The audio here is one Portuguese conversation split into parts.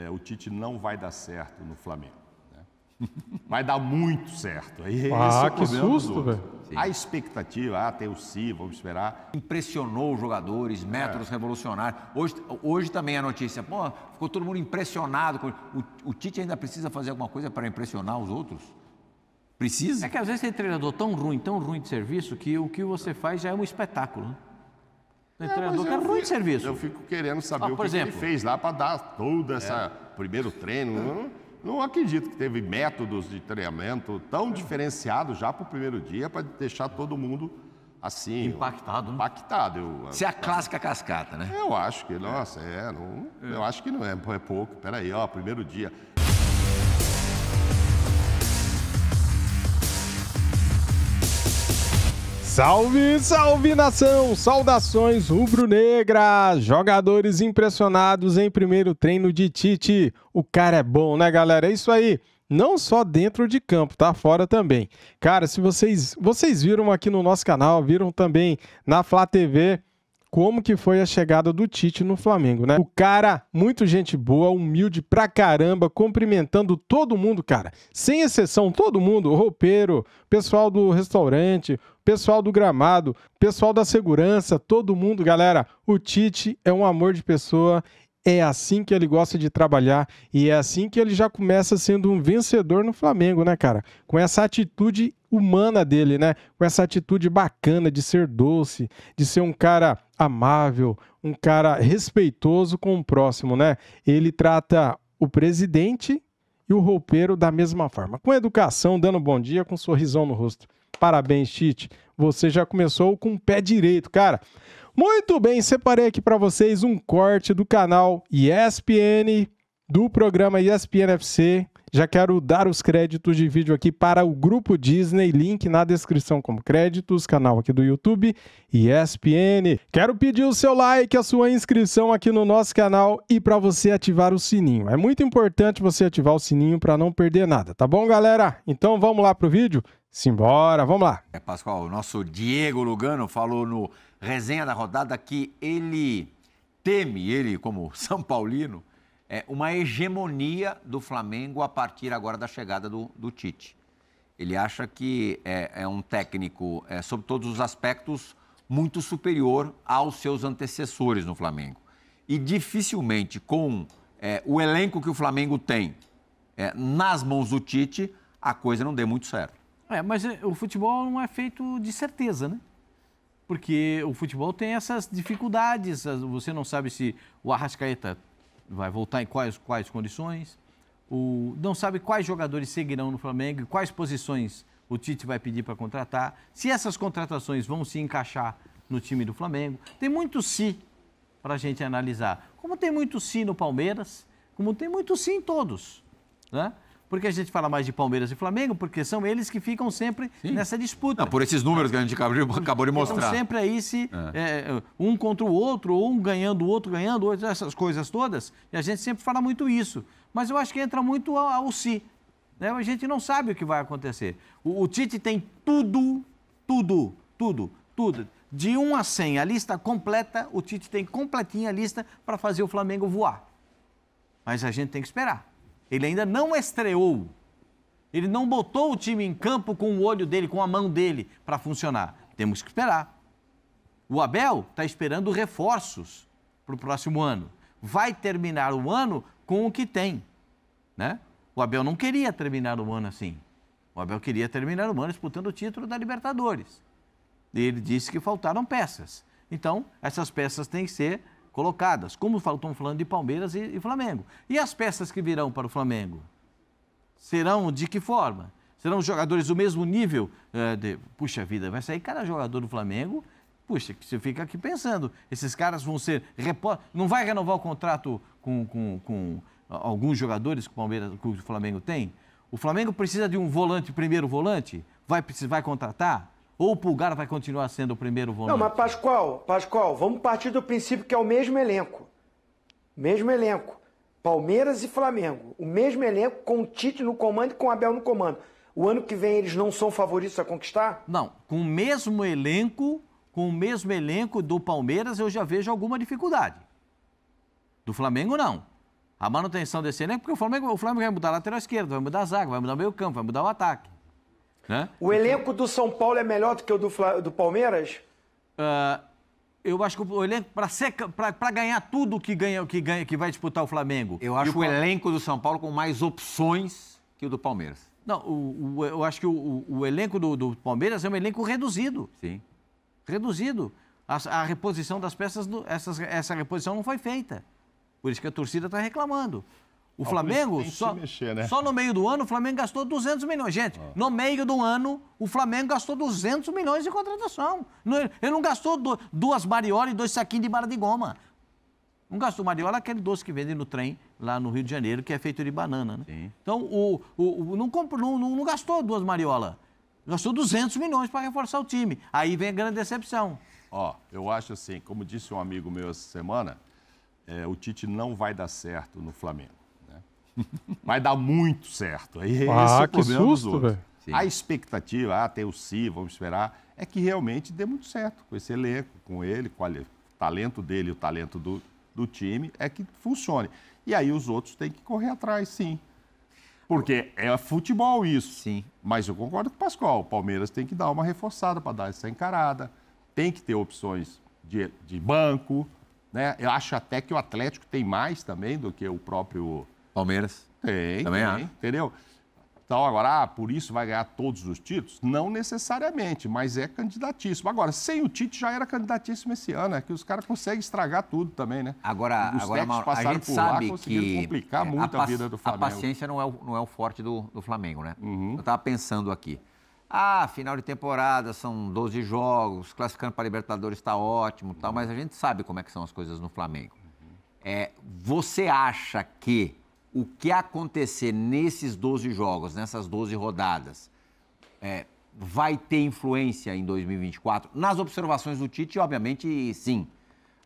é, o Tite não vai dar certo no Flamengo. Né? Vai dar muito certo. É ah, que susto, velho. A expectativa, ah, tem o Si, vamos esperar. Impressionou os jogadores, métodos é. revolucionários. Hoje, hoje também a notícia, pô, ficou todo mundo impressionado. Com... O, o Tite ainda precisa fazer alguma coisa para impressionar os outros? Precisa? É que às vezes tem treinador tão ruim, tão ruim de serviço, que o que você faz já é um espetáculo. Né? É, treinador é ruim serviço. Eu fico querendo saber ah, o que, exemplo, que, ele fez lá para dar toda é. essa primeiro treino. Não, não, acredito que teve métodos de treinamento tão diferenciados já para o primeiro dia para deixar todo mundo assim. Impactado. Né? Impactado. Se é a clássica cascata, né? Eu acho que, nossa, é. não, é. Eu acho que não é, é pouco. Peraí, ó, primeiro dia. Salve, salve nação! Saudações rubro-negras! Jogadores impressionados em primeiro treino de Tite. O cara é bom, né, galera? É isso aí. Não só dentro de campo, tá fora também. Cara, se vocês vocês viram aqui no nosso canal, viram também na Fla TV, como que foi a chegada do Tite no Flamengo, né? O cara, muito gente boa, humilde pra caramba, cumprimentando todo mundo, cara. Sem exceção, todo mundo, o roupeiro, pessoal do restaurante, pessoal do gramado, pessoal da segurança, todo mundo, galera. O Tite é um amor de pessoa é assim que ele gosta de trabalhar e é assim que ele já começa sendo um vencedor no Flamengo, né, cara? Com essa atitude humana dele, né? Com essa atitude bacana de ser doce, de ser um cara amável, um cara respeitoso com o próximo, né? Ele trata o presidente e o roupeiro da mesma forma, com educação, dando bom dia, com um sorrisão no rosto. Parabéns, Tite. Você já começou com o pé direito, cara. Muito bem, separei aqui para vocês um corte do canal ESPN, do programa ESPN FC, já quero dar os créditos de vídeo aqui para o Grupo Disney, link na descrição como créditos, canal aqui do YouTube e ESPN. Quero pedir o seu like, a sua inscrição aqui no nosso canal e para você ativar o sininho. É muito importante você ativar o sininho para não perder nada, tá bom, galera? Então vamos lá pro vídeo? Simbora, vamos lá. É, Pascoal, o nosso Diego Lugano falou no resenha da rodada que ele teme, ele como São Paulino, é, uma hegemonia do Flamengo a partir agora da chegada do, do Tite. Ele acha que é, é um técnico, é, sob todos os aspectos, muito superior aos seus antecessores no Flamengo. E dificilmente, com é, o elenco que o Flamengo tem é, nas mãos do Tite, a coisa não dê muito certo. É, mas é, o futebol não é feito de certeza, né? porque o futebol tem essas dificuldades. Você não sabe se o Arrascaeta vai voltar em quais, quais condições. O, não sabe quais jogadores seguirão no Flamengo e quais posições o Tite vai pedir para contratar. Se essas contratações vão se encaixar no time do Flamengo. Tem muito se si para a gente analisar. Como tem muito se si no Palmeiras, como tem muito se si em todos. Né? Porque a gente fala mais de Palmeiras e Flamengo, porque são eles que ficam sempre Sim. nessa disputa. Não, por esses números que a gente acabou de, mostrar. Estão sempre aí se é. é. É, um contra o outro, ou um ganhando, o outro ganhando, outro, essas coisas todas. E a gente sempre fala muito isso. Mas eu acho que entra muito ao, ao si. Né? A gente não sabe o que vai acontecer. O, o Tite tem tudo, tudo, tudo, tudo. De 1 a 100, a lista completa, o Tite tem completinha a lista para fazer o Flamengo voar. Mas a gente tem que esperar. Ele ainda não estreou. Ele não botou o time em campo com o olho dele, com a mão dele, para funcionar. Temos que esperar. O Abel está esperando reforços para o próximo ano. Vai terminar o ano com o que tem. Né? O Abel não queria terminar o ano assim. O Abel queria terminar o ano disputando o título da Libertadores. E ele disse que faltaram peças. Então, essas peças têm que ser colocadas, como Tom falando de Palmeiras e, e Flamengo. E as peças que virão para o Flamengo? Serão de que forma? Serão jogadores do mesmo nível? É, de, puxa vida, vai sair cada jogador do Flamengo. Puxa, que você fica aqui pensando. Esses caras vão ser Não vai renovar o contrato com, com, com alguns jogadores que o, Palmeiras, que o Flamengo tem? O Flamengo precisa de um volante, primeiro volante? Vai, vai contratar? Ou o Pulgar vai continuar sendo o primeiro volante? Não, mas Pascoal, Pascoal, vamos partir do princípio que é o mesmo elenco. Mesmo elenco. Palmeiras e Flamengo. O mesmo elenco com o Tite no comando e com o Abel no comando. O ano que vem eles não são favoritos a conquistar? Não, com o mesmo elenco, com o mesmo elenco do Palmeiras eu já vejo alguma dificuldade. Do Flamengo não. A manutenção desse elenco, porque o Flamengo, o Flamengo vai mudar a lateral esquerda, vai mudar a zaga, vai mudar o meio campo, vai mudar o ataque. Né? O então, elenco do São Paulo é melhor do que o do, do Palmeiras? Uh, eu acho que o elenco, para ganhar tudo que, ganha, que, ganha, que vai disputar o Flamengo, eu acho o elenco do São Paulo com mais opções que o do Palmeiras. Não, o, o, eu acho que o, o elenco do, do, Palmeiras é um elenco reduzido. Sim. Reduzido. A, a reposição das peças, do, essas, essa reposição não foi feita. Por isso que a torcida está reclamando. O Flamengo, só, mexer, né? só no meio do ano, o Flamengo gastou 200 milhões. Gente, ah. no meio do ano, o Flamengo gastou 200 milhões de contratação. Ele não gastou duas mariolas e dois saquinhos de bala de goma. Não gastou mariola aquele doce que vende no trem lá no Rio de Janeiro, que é feito de banana. Né? Então, o, o, o não, comprou, não, não, não gastou duas mariolas. Gastou 200 milhões para reforçar o time. Aí vem a grande decepção. Ó, eu acho assim, como disse um amigo meu essa semana, é, o Tite não vai dar certo no Flamengo. Vai dar muito certo. Aí é ah, é que susto, velho. A expectativa, ah, tem o Si, vamos esperar, é que realmente dê muito certo com esse elenco, com ele, com o talento dele, o talento do, do time, é que funcione. E aí os outros têm que correr atrás, sim. Porque é futebol isso. Sim. Mas eu concordo com o Pascoal. O Palmeiras tem que dar uma reforçada para dar essa encarada. Tem que ter opções de, de banco. Né? Eu acho até que o Atlético tem mais também do que o próprio Palmeiras. Tem, também tem, há. entendeu? Então, agora, ah, por isso vai ganhar todos os títulos? Não necessariamente, mas é candidatíssimo. Agora, sem o Tite já era candidatíssimo esse ano, é que os caras conseguem estragar tudo também, né? Agora, os agora Mauro, a gente sabe lá, que complicar é, muito a, a, vida do Flamengo. A paciência não é o, não é o forte do, do Flamengo, né? Uhum. Eu estava pensando aqui. Ah, final de temporada, são 12 jogos, classificando para Libertadores está ótimo uhum. tal, mas a gente sabe como é que são as coisas no Flamengo. Uhum. É, você acha que o que acontecer nesses 12 jogos, nessas 12 rodadas, é, vai ter influência em 2024? Nas observações do Tite, obviamente, sim.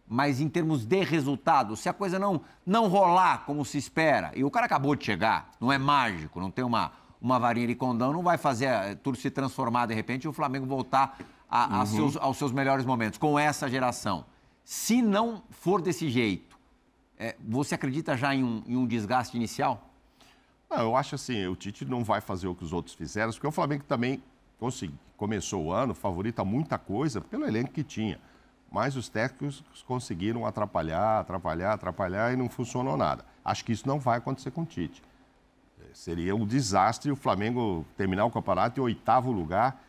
Mas em termos de resultado, se a coisa não, não rolar como se espera, e o cara acabou de chegar, não é mágico, não tem uma, uma varinha de condão, não vai fazer eh, tudo se transformar de repente e o Flamengo voltar a, a uhum. seus, aos seus melhores momentos com essa geração. Se não for desse jeito, é, você acredita já em um, em um desgaste inicial? Não, eu acho assim, o Tite não vai fazer o que os outros fizeram, porque o Flamengo também consegui, assim, começou o ano, favorita muita coisa pelo elenco que tinha. Mas os técnicos conseguiram atrapalhar, atrapalhar, atrapalhar e não funcionou nada. Acho que isso não vai acontecer com o Tite. É, seria um desastre o Flamengo terminar o campeonato em oitavo lugar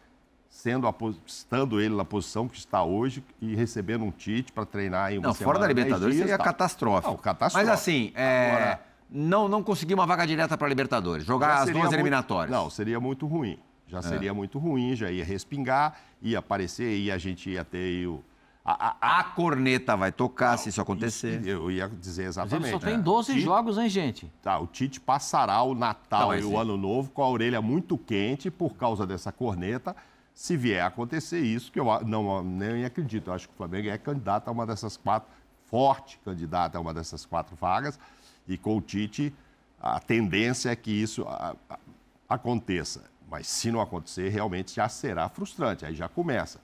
sendo a, estando ele na posição que está hoje e recebendo um Tite para treinar em uma Não, semana, fora da Libertadores dias, seria tá. catastrófico. Não, catastrófico. Mas assim, é... Agora, não, não conseguir uma vaga direta para a Libertadores, jogar as duas muito... eliminatórias. Não, seria muito ruim. Já é. seria muito ruim, já ia respingar, ia aparecer e a gente ia ter o... A, a, a, corneta vai tocar não, se isso acontecer. Isso, eu ia dizer exatamente. Mas ele só tem 12 é. Né? jogos, hein, gente? Tá, o Tite passará o Natal não, e o Ano Novo com a orelha muito quente por causa dessa corneta se vier a acontecer isso, que eu não nem acredito, eu acho que o Flamengo é candidato a uma dessas quatro, forte candidato a uma dessas quatro vagas, e com o Tite, a tendência é que isso a, a, aconteça. Mas se não acontecer, realmente já será frustrante, aí já começa.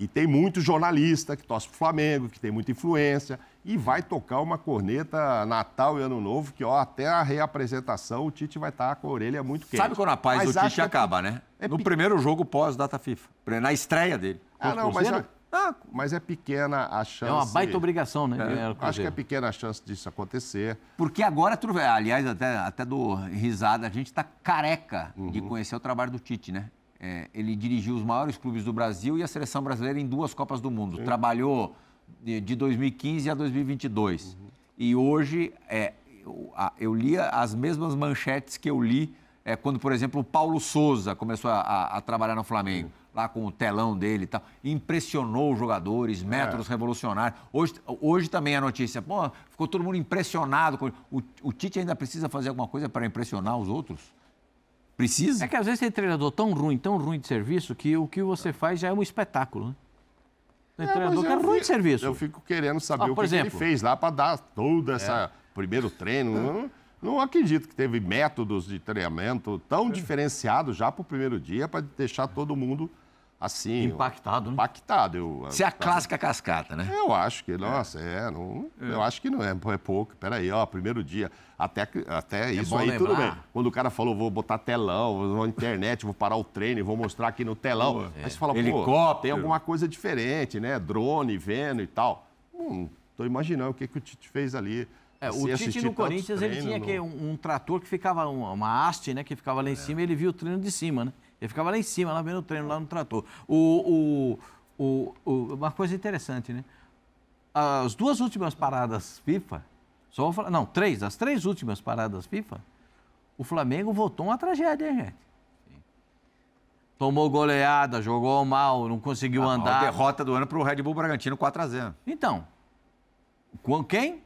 E tem muito jornalista que torce pro Flamengo, que tem muita influência, e vai tocar uma corneta Natal e Ano Novo, que ó, até a reapresentação o Tite vai estar com a orelha muito quente. Sabe quando a paz mas do Tite acaba, né? É... no primeiro jogo pós-data FIFA, na estreia dele. Ah, não, mas é, ah, mas é pequena a é chance. É uma baita obrigação, né? É. Acho que é pequena a chance disso acontecer. Porque agora, aliás, até, até do risada, a gente está careca uhum. de conhecer o trabalho do Tite, né? é, ele dirigiu os maiores clubes do Brasil e a seleção brasileira em duas Copas do Mundo. Sim. Trabalhou de, de, 2015 a 2022. Uhum. E hoje é, eu, eu li as mesmas manchetes que eu li é, quando, por exemplo, o Paulo Souza começou a, a, a trabalhar no Flamengo. lá com o telão dele e tal. Impressionou os jogadores, metros é. revolucionários. Hoje, hoje também a notícia, pô, ficou todo mundo impressionado. Com... O, o Tite ainda precisa fazer alguma coisa para impressionar os outros? Precisa? É que às vezes tem treinador tão ruim, tão ruim de serviço, que o que você faz já é um espetáculo, né? Tem é, treinador que é ruim de serviço. Eu fico querendo saber ah, o que, exemplo, que, ele fez lá para dar toda essa é. primeiro treino. É. Não, não, acredito que teve métodos de treinamento tão é. diferenciados já para o primeiro dia para deixar todo mundo assim. Impactado, né? Impactado. Eu, Isso ah, é a clássica cascata, né? Eu acho que, é. nossa, é, é não, é. eu acho que não é, é pouco. Peraí, ó, primeiro dia, até, até é isso aí, lembrar. tudo bem. Quando o cara falou, vou botar telão, vou na internet, vou parar o treino, vou mostrar aqui no telão. Aí você fala, Helicóptero. tem alguma coisa diferente, né? Drone, vendo e tal. Hum, tô imaginando o que, que o Tite fez ali. É, o Tite no Corinthians, ele tinha no... que, um, um, trator que ficava, uma, uma haste, né, que ficava lá em é. cima, e ele viu o treino de cima, né? Ele ficava lá em cima, lá vendo o treino, lá no trator. O, o, o, o uma coisa interessante, né? As duas últimas paradas FIFA, só vou falar, não, três, as três últimas paradas FIFA, o Flamengo voltou uma tragédia, hein, gente? Tomou goleada, jogou mal, não conseguiu andar. A derrota do ano para o Red Bull Bragantino 4x0. Então, com quem?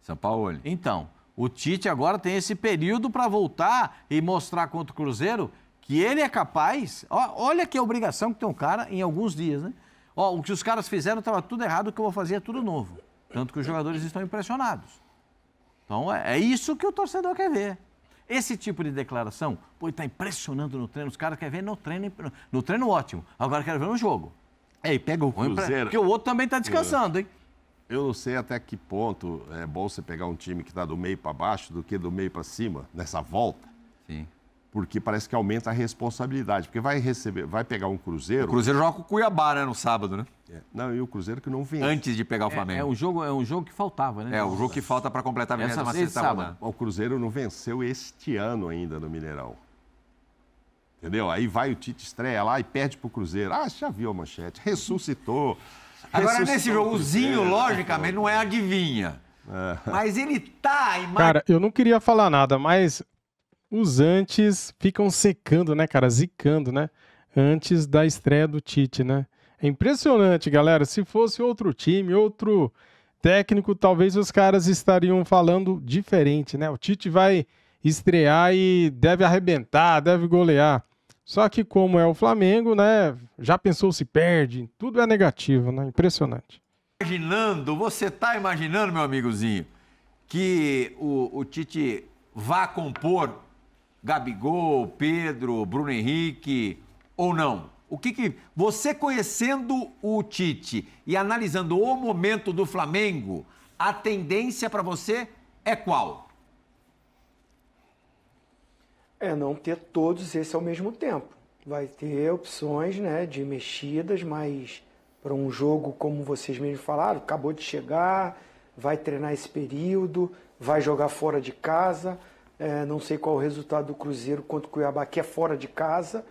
São Paulo. Então, o Tite agora tem esse período para voltar e mostrar contra o Cruzeiro que ele é capaz. Ó, olha que obrigação que tem um cara em alguns dias, né? Ó, o que os caras fizeram estava tudo errado, o que eu vou fazer é tudo novo. Tanto que os jogadores estão impressionados. Então é, é isso que o torcedor quer ver. Esse tipo de declaração, pô, está impressionando no treino, os caras querem ver no treino, no treino ótimo. Agora quero ver no jogo. É, pega o Cruzeiro. Porque o outro também está é. descansando, hein? Eu não sei até que ponto é bom você pegar um time que está do meio para baixo do que do meio para cima nessa volta. Sim porque parece que aumenta a responsabilidade, porque vai receber, vai pegar um Cruzeiro. O Cruzeiro joga com o Cuiabá, né, no sábado, né? É. Não, e o Cruzeiro que não vence. Antes de pegar o é, Flamengo. É, é o jogo, é um jogo que faltava, né? É, o jogo que falta para completar a meta na sexta sábado. O Cruzeiro não venceu este ano ainda no Mineirão. Entendeu? Aí vai o Tite estreia lá e perde pro Cruzeiro. Ah, já viu a manchete, ressuscitou. Agora nesse joguzinho, logicamente, não é adivinha. É. Mas ele tá. Cara, eu não queria falar nada, mas os antes ficam secando, né, cara? Zicando, né? Antes da estreia do Tite, né? É impressionante, galera. Se fosse outro time, outro técnico, talvez os caras estariam falando diferente, né? O Tite vai estrear e deve arrebentar, deve golear. Só que como é o Flamengo, né? Já pensou se perde, tudo é negativo, né? Impressionante. Imaginando, você tá imaginando, meu amigozinho, que o, o Tite vá compor Gabigol, Pedro, Bruno Henrique ou não? O que, que você conhecendo o Tite e analisando o momento do Flamengo, a tendência para você é qual? É não ter todos esses ao mesmo tempo. Vai ter opções, né, de mexidas, mas para um jogo como vocês mesmos falaram, acabou de chegar, vai treinar esse período, vai jogar fora de casa é, não sei qual o resultado do Cruzeiro contra o Cuiabá, que é fora de casa.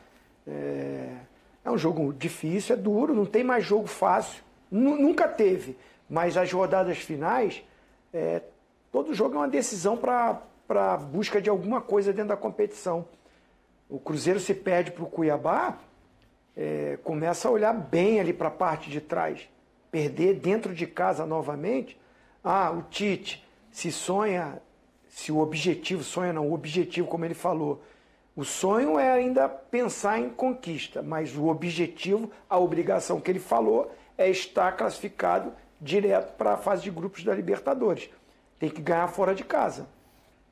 É, é um jogo difícil, é duro, não tem mais jogo fácil. N nunca teve. Mas as rodadas finais, é, todo jogo é uma decisão para busca de alguma coisa dentro da competição. O Cruzeiro se perde para o Cuiabá, é, começa a olhar bem ali para a parte de trás. Perder dentro de casa novamente. Ah, o Tite se sonha se o objetivo, sonho não, o objetivo, como ele falou, o sonho é ainda pensar em conquista, mas o objetivo, a obrigação que ele falou, é estar classificado direto para a fase de grupos da Libertadores. Tem que ganhar fora de casa.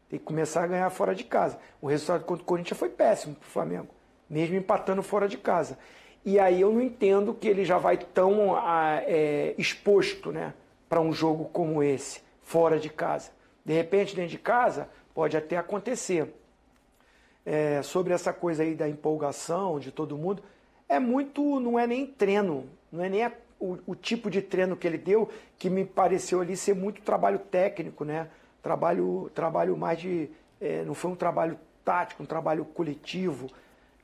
Tem que começar a ganhar fora de casa. O resultado contra o Corinthians foi péssimo para o Flamengo, mesmo empatando fora de casa. E aí eu não entendo que ele já vai tão ah, é, exposto né, para um jogo como esse, fora de casa. De repente, dentro de casa, pode até acontecer. É, sobre essa coisa aí da empolgação de todo mundo, é muito, não é nem treino, não é nem a, o, o, tipo de treino que ele deu, que me pareceu ali ser muito trabalho técnico, né? Trabalho, trabalho mais de. É, não foi um trabalho tático, um trabalho coletivo.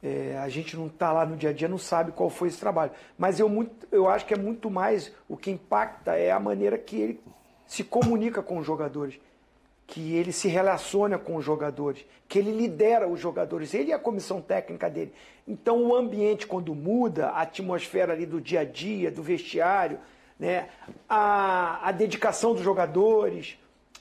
É, a gente não está lá no dia a dia, não sabe qual foi esse trabalho. Mas eu, muito, eu acho que é muito mais o que impacta é a maneira que ele se comunica com os jogadores que ele se relaciona com os jogadores, que ele lidera os jogadores, ele e é a comissão técnica dele. Então o ambiente quando muda, a atmosfera ali do dia a dia, do vestiário, né, a, a dedicação dos jogadores,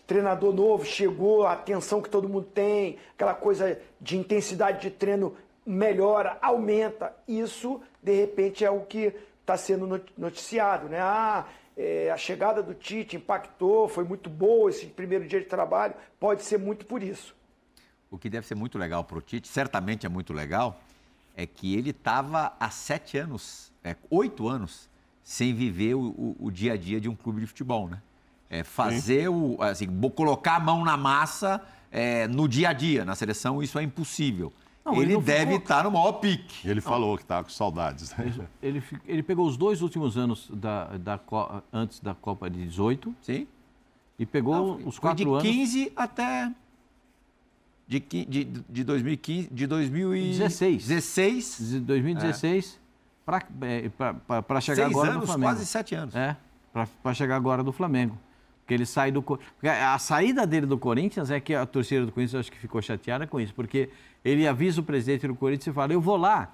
treinador novo chegou, a atenção que todo mundo tem, aquela coisa de intensidade de treino melhora, aumenta. Isso de repente é o que está sendo noticiado, né? Ah, é, a chegada do Tite impactou, foi muito boa esse primeiro dia de trabalho, pode ser muito por isso. O que deve ser muito legal para o Tite, certamente é muito legal, é que ele estava há sete anos, é, oito anos, sem viver o, o, o, dia a dia de um clube de futebol, né? É, fazer Sim. o, assim, colocar a mão na massa é, no dia a dia, na seleção, isso é impossível. Não, ele, ele deve ficou... estar tá no maior pique. Ele não. falou que estava tá com saudades. Né? Ele, ele, pegou os dois últimos anos da, da, antes da Copa de 18. Sim. E pegou não, os quatro anos. De 15 até. De, de, de 2015. De 2016. 16. De 2016 é. para chegar Seis agora anos, no Flamengo. quase sete anos. É, para chegar agora no Flamengo. Porque ele sai do. A saída dele do Corinthians é que a torcida do Corinthians acho que ficou chateada com isso, porque ele avisa o presidente do Corinthians e fala: Eu vou lá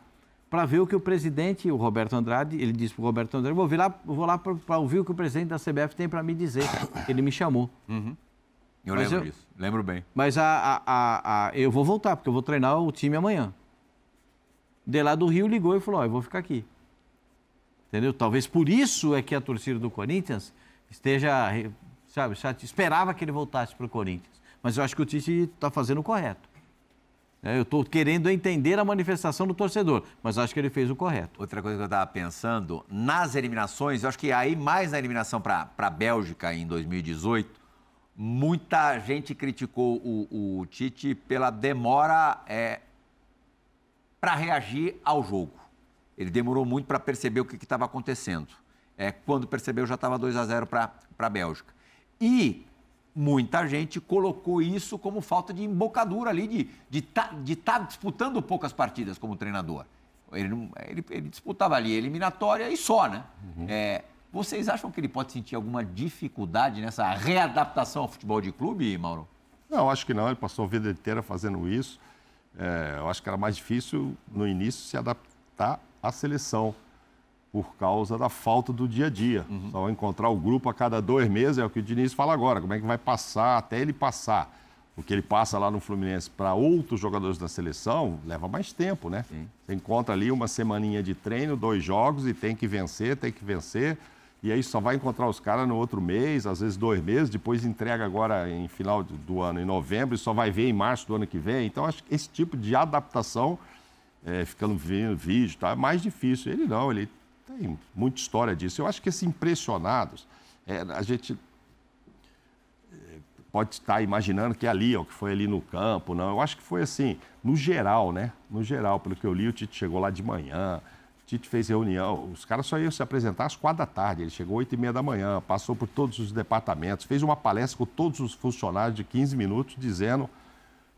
para ver o que o presidente, o Roberto Andrade, ele disse para o Roberto Andrade: Vou lá, vou lá para ouvir o que o presidente da CBF tem para me dizer. Ele me chamou. Uhum. Eu mas lembro eu, disso, lembro bem. Mas a, a, a, eu vou voltar, porque eu vou treinar o time amanhã. De lá do Rio ligou e falou: Ó, eu vou ficar aqui. Entendeu? Talvez por isso é que a torcida do Corinthians esteja sabe? Esperava que ele voltasse para o Corinthians. Mas eu acho que o Tite está fazendo o correto. É, eu estou querendo entender a manifestação do torcedor, mas acho que ele fez o correto. Outra coisa que eu estava pensando, nas eliminações, eu acho que aí mais na eliminação para a Bélgica em 2018, muita gente criticou o, o Tite pela demora é, para reagir ao jogo. Ele demorou muito para perceber o que estava acontecendo. É, quando percebeu, já estava 2 a 0 para a Bélgica. E muita gente colocou isso como falta de embocadura ali, de estar de tá, de tá disputando poucas partidas como treinador. Ele, não, ele, ele disputava ali eliminatória e só, né? Uhum. É, vocês acham que ele pode sentir alguma dificuldade nessa readaptação ao futebol de clube, Mauro? Não, acho que não. Ele passou a vida inteira fazendo isso. É, eu acho que era mais difícil no início se adaptar à seleção por causa da falta do dia a dia. Uhum. Só encontrar o grupo a cada dois meses, é o que o Diniz fala agora, como é que vai passar até ele passar. O que ele passa lá no Fluminense para outros jogadores da seleção leva mais tempo, né? Sim. Você encontra ali uma semaninha de treino, dois jogos e tem que vencer, tem que vencer. E aí só vai encontrar os caras no outro mês, às vezes dois meses, depois entrega agora em final do ano, em novembro, e só vai ver em março do ano que vem. Então, acho que esse tipo de adaptação, é, ficando vendo vídeo, tá, é mais difícil. Ele não, ele tem muita história disso. Eu acho que esses impressionados, é, a gente é, pode estar imaginando que é ali, o que foi ali no campo, não. Eu acho que foi assim, no geral, né? No geral, pelo que eu li, o Tite chegou lá de manhã, o Tite fez reunião, os caras só iam se apresentar às quatro da tarde, ele chegou às oito e meia da manhã, passou por todos os departamentos, fez uma palestra com todos os funcionários de 15 minutos, dizendo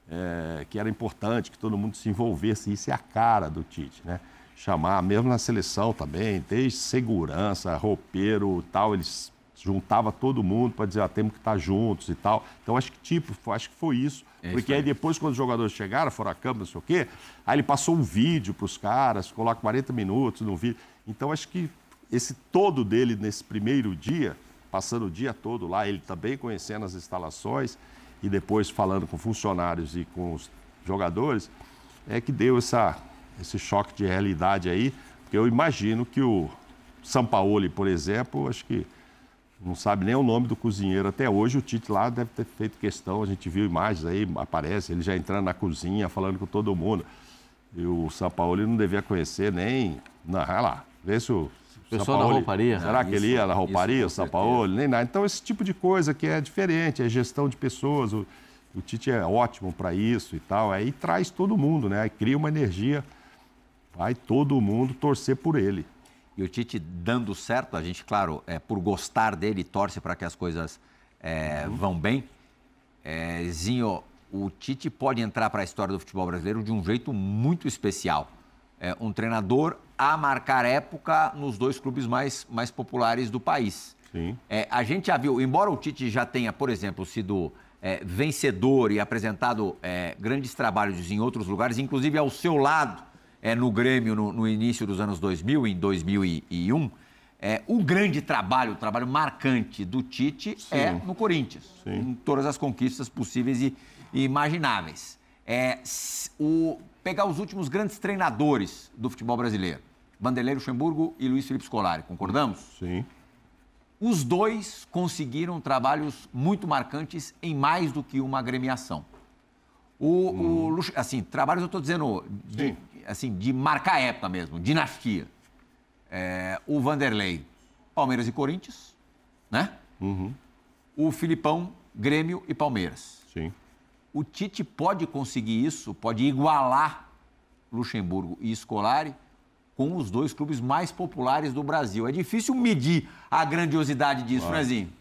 é, que era importante que todo mundo se envolvesse, isso é a cara do Tite, né? chamar, mesmo na seleção também, desde segurança, roupeiro tal, eles juntava todo mundo para dizer, ah, temos que estar tá juntos e tal. Então, acho que tipo, acho que foi isso. É porque isso aí. aí. depois, quando os jogadores chegaram, foram à câmera, não sei o quê, aí ele passou um vídeo para os caras, coloca 40 minutos no vídeo. Então, acho que esse todo dele nesse primeiro dia, passando o dia todo lá, ele também conhecendo as instalações e depois falando com funcionários e com os jogadores, é que deu essa esse choque de realidade aí, porque eu imagino que o Sampaoli, por exemplo, acho que não sabe nem o nome do cozinheiro até hoje. O Tite lá deve ter feito questão, a gente viu imagens aí, aparece ele já entrando na cozinha, falando com todo mundo. E o Sampaoli não devia conhecer nem. Não, olha lá, vê se o. Pessoal Sampaoli, da rouparia. Será que isso, ele ia na rouparia, o Sampaoli? Nem nada. Então, esse tipo de coisa que é diferente, é gestão de pessoas. O, o Tite é ótimo para isso e tal. Aí traz todo mundo, né? Aí cria uma energia Vai todo mundo torcer por ele. E o Tite dando certo, a gente, claro, é, por gostar dele, torce para que as coisas é, uhum. vão bem. É, Zinho, o Tite pode entrar para a história do futebol brasileiro de um jeito muito especial. É, um treinador a marcar época nos dois clubes mais, mais populares do país. Sim. É, a gente já viu, embora o Tite já tenha, por exemplo, sido é, vencedor e apresentado é, grandes trabalhos em outros lugares, inclusive ao seu lado, é, no Grêmio no, no, início dos anos 2000, em 2001, é, o grande trabalho, o trabalho marcante do Tite é Sim. é no Corinthians, Sim. em todas as conquistas possíveis e, e imagináveis. É, o, pegar os últimos grandes treinadores do futebol brasileiro, Vanderlei Luxemburgo e Luiz Felipe Scolari, concordamos? Sim. Os dois conseguiram trabalhos muito marcantes em mais do que uma agremiação. O, hum. o assim, trabalhos eu estou dizendo de, assim, de marcar época mesmo, dinastia. É, o Vanderlei, Palmeiras e Corinthians, né? Uhum. O Filipão, Grêmio e Palmeiras. Sim. O Tite pode conseguir isso, pode igualar Luxemburgo e Scolari com os dois clubes mais populares do Brasil. É difícil medir a grandiosidade disso, claro. Franzinho.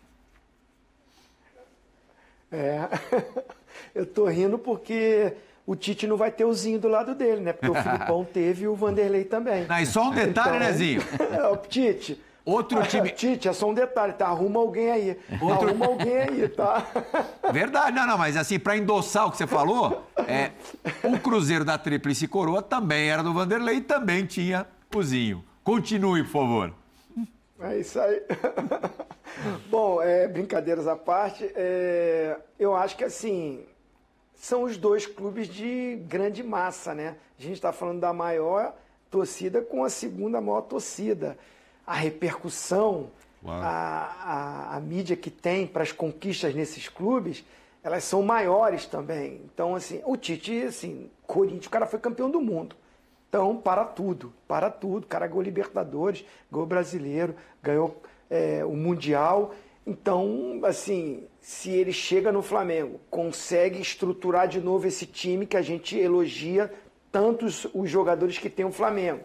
É. Eu tô rindo porque o Tite não vai ter o Zinho do lado dele, né? Porque o Filipão teve e o Vanderlei também. Não, e só um detalhe, então, né, Zinho? É, o Tite. Outro ah, time. Tite, é só um detalhe, tá? Arruma alguém aí. Outro... Arruma alguém aí, tá? Verdade, não, não, mas assim, para endossar o que você falou, é, o Cruzeiro da Tríplice Coroa também era do Vanderlei e também tinha o Zinho. Continue, por favor. É isso aí. Bom, é, brincadeiras à parte, é, eu acho que assim, são os dois clubes de grande massa, né? A gente está falando da maior torcida com a segunda maior torcida. A repercussão, a, a, a, mídia que tem para as conquistas nesses clubes, elas são maiores também. Então, assim, o Tite, assim, Corinthians, o cara foi campeão do mundo. Então, para tudo, para tudo. O cara ganhou Libertadores, ganhou Brasileiro, ganhou é, o Mundial então, assim, se ele chega no Flamengo, consegue estruturar de novo esse time que a gente elogia tantos os jogadores que tem o Flamengo.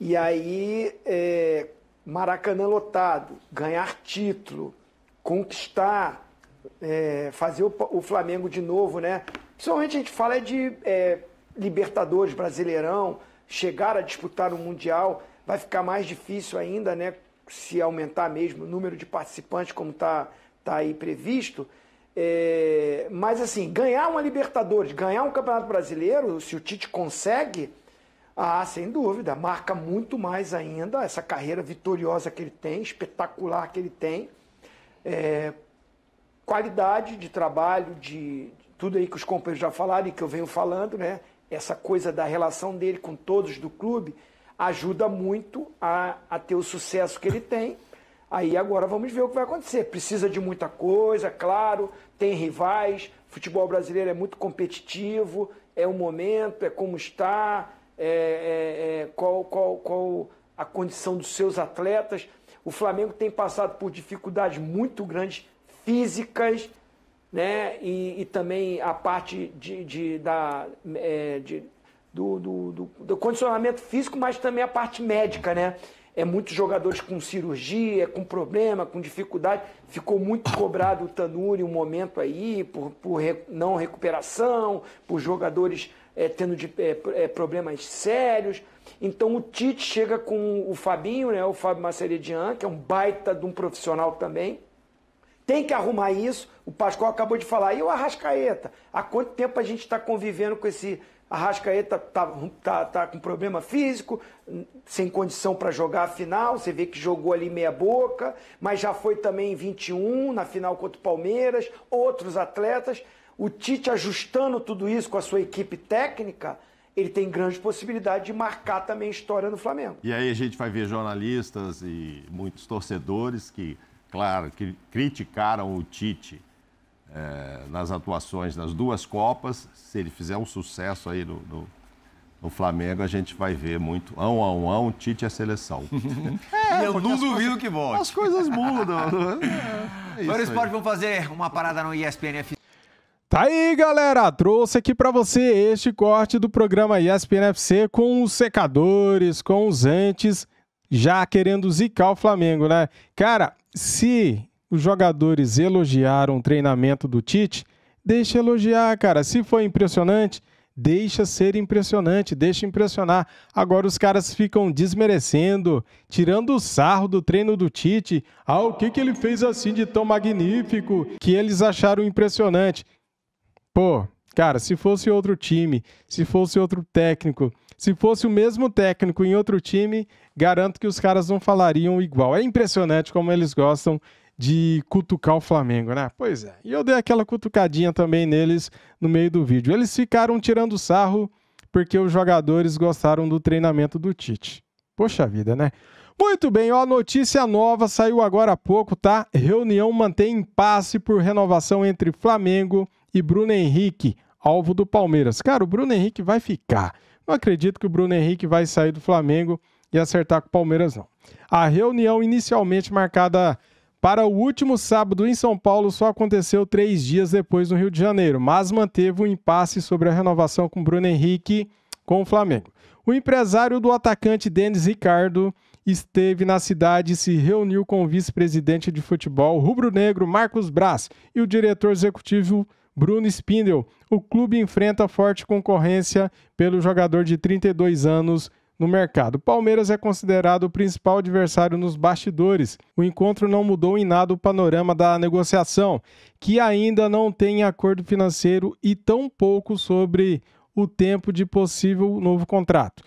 E aí, é, Maracanã lotado, ganhar título, conquistar, é, fazer o, o, Flamengo de novo, né? Principalmente a gente fala de é, Libertadores, Brasileirão, chegar a disputar o Mundial, vai ficar mais difícil ainda, né? se aumentar mesmo o número de participantes, como está tá aí previsto. É, mas assim, ganhar uma Libertadores, ganhar um Campeonato Brasileiro, se o Tite consegue, ah, sem dúvida, marca muito mais ainda essa carreira vitoriosa que ele tem, espetacular que ele tem. É, qualidade de trabalho, de, de tudo aí que os companheiros já falaram e que eu venho falando, né? Essa coisa da relação dele com todos do clube ajuda muito a, a ter o sucesso que ele tem. Aí agora vamos ver o que vai acontecer. Precisa de muita coisa, claro, tem rivais, futebol brasileiro é muito competitivo, é o momento, é como está, é, é, é, qual, qual, qual a condição dos seus atletas. O Flamengo tem passado por dificuldades muito grandes físicas, né? E, e também a parte de, de da, é, de do, do, do, do condicionamento físico, mas também a parte médica, né? É muitos jogadores com cirurgia, é com problema, com dificuldade. Ficou muito cobrado o Tanuri um momento aí, por, por re, não recuperação, por jogadores é, tendo de, é, é, problemas sérios. Então o Tite chega com o Fabinho, né, o Fábio Maceredian, que é um baita de um profissional também. Tem que arrumar isso. O Pascoal acabou de falar. E o Arrascaeta? Há quanto tempo a gente está convivendo com esse Arrascaeta tá, tá, tá com problema físico, sem condição para jogar a final. Você vê que jogou ali meia boca, mas já foi também em 21, na final contra o Palmeiras, outros atletas. O Tite ajustando tudo isso com a sua equipe técnica, ele tem grande possibilidade de marcar também história no Flamengo. E aí a gente vai ver jornalistas e muitos torcedores que, claro, que criticaram o Tite é, nas atuações nas duas Copas. Se ele fizer um sucesso aí no, no, no Flamengo, a gente vai ver muito. Ão, ão, ão, Tite é seleção. é, eu não duvido coisas, que volte. As coisas mudam. Né? é, é Agora o esporte vão fazer uma parada no ESPN FC. Tá aí, galera! Trouxe aqui para você este corte do programa ESPN FC com os secadores, com os antes, já querendo zicar o Flamengo, né? Cara, se os jogadores elogiaram o treinamento do Tite, deixa elogiar, cara. Se foi impressionante, deixa ser impressionante, deixa impressionar. Agora os caras ficam desmerecendo, tirando o sarro do treino do Tite. Ah, o que, que ele fez assim de tão magnífico que eles acharam impressionante? Pô, cara, se fosse outro time, se fosse outro técnico, se fosse o mesmo técnico em outro time, garanto que os caras não falariam igual. É impressionante como eles gostam de cutucar o Flamengo, né? Pois é. E eu dei aquela cutucadinha também neles no meio do vídeo. Eles ficaram tirando sarro porque os jogadores gostaram do treinamento do Tite. Poxa vida, né? Muito bem, ó, notícia nova saiu agora há pouco, tá? Reunião mantém impasse por renovação entre Flamengo e Bruno Henrique, alvo do Palmeiras. Cara, o Bruno Henrique vai ficar. Não acredito que o Bruno Henrique vai sair do Flamengo e acertar com o Palmeiras, não. A reunião inicialmente marcada para o último sábado em São Paulo, só aconteceu três dias depois no Rio de Janeiro, mas manteve um impasse sobre a renovação com Bruno Henrique com o Flamengo. O empresário do atacante Denis Ricardo esteve na cidade e se reuniu com o vice-presidente de futebol rubro-negro Marcos Braz e o diretor executivo Bruno Spindel. O clube enfrenta forte concorrência pelo jogador de 32 anos no mercado. O Palmeiras é considerado o principal adversário nos bastidores. O encontro não mudou em nada o panorama da negociação, que ainda não tem acordo financeiro e tampouco sobre o tempo de possível novo contrato.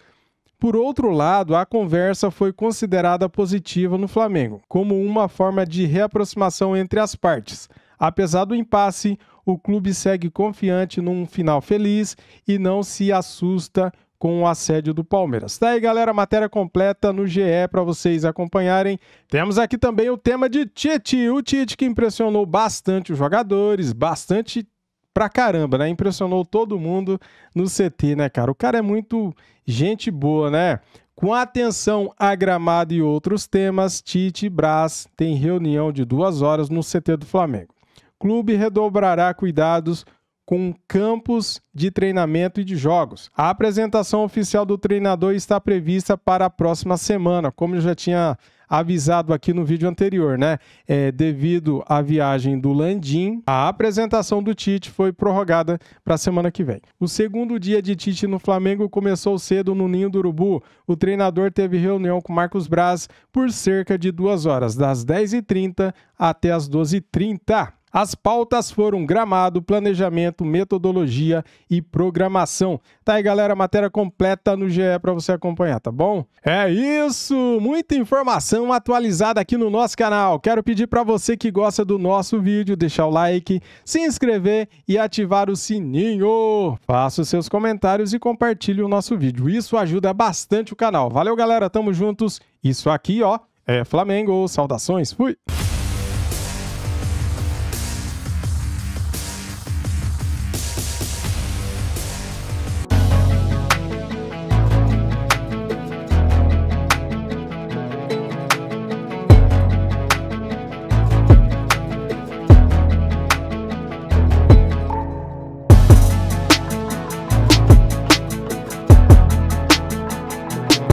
Por outro lado, a conversa foi considerada positiva no Flamengo, como uma forma de reaproximação entre as partes. Apesar do impasse, o clube segue confiante num final feliz e não se assusta com o assédio do Palmeiras. Tá aí, galera, matéria completa no GE para vocês acompanharem. Temos aqui também o tema de Tite, o Tite que impressionou bastante os jogadores, bastante pra caramba, né? Impressionou todo mundo no CT, né, cara? O cara é muito gente boa, né? Com atenção a gramado e outros temas, Tite Brás tem reunião de duas horas no CT do Flamengo. Clube redobrará cuidados com campos de treinamento e de jogos. A apresentação oficial do treinador está prevista para a próxima semana, como eu já tinha avisado aqui no vídeo anterior, né? É, devido à viagem do Landim, a apresentação do Tite foi prorrogada para a semana que vem. O segundo dia de Tite no Flamengo começou cedo no Ninho do Urubu. O treinador teve reunião com Marcos Braz por cerca de duas horas, das 10h30 até as 12h30. As pautas foram gramado, planejamento, metodologia e programação. Tá aí, galera, matéria completa no GE para você acompanhar, tá bom? É isso, muita informação atualizada aqui no nosso canal. Quero pedir para você que gosta do nosso vídeo deixar o like, se inscrever e ativar o sininho. Faça os seus comentários e compartilhe o nosso vídeo. Isso ajuda bastante o canal. Valeu, galera, tamo juntos. Isso aqui, ó, é Flamengo. Saudações. Fui.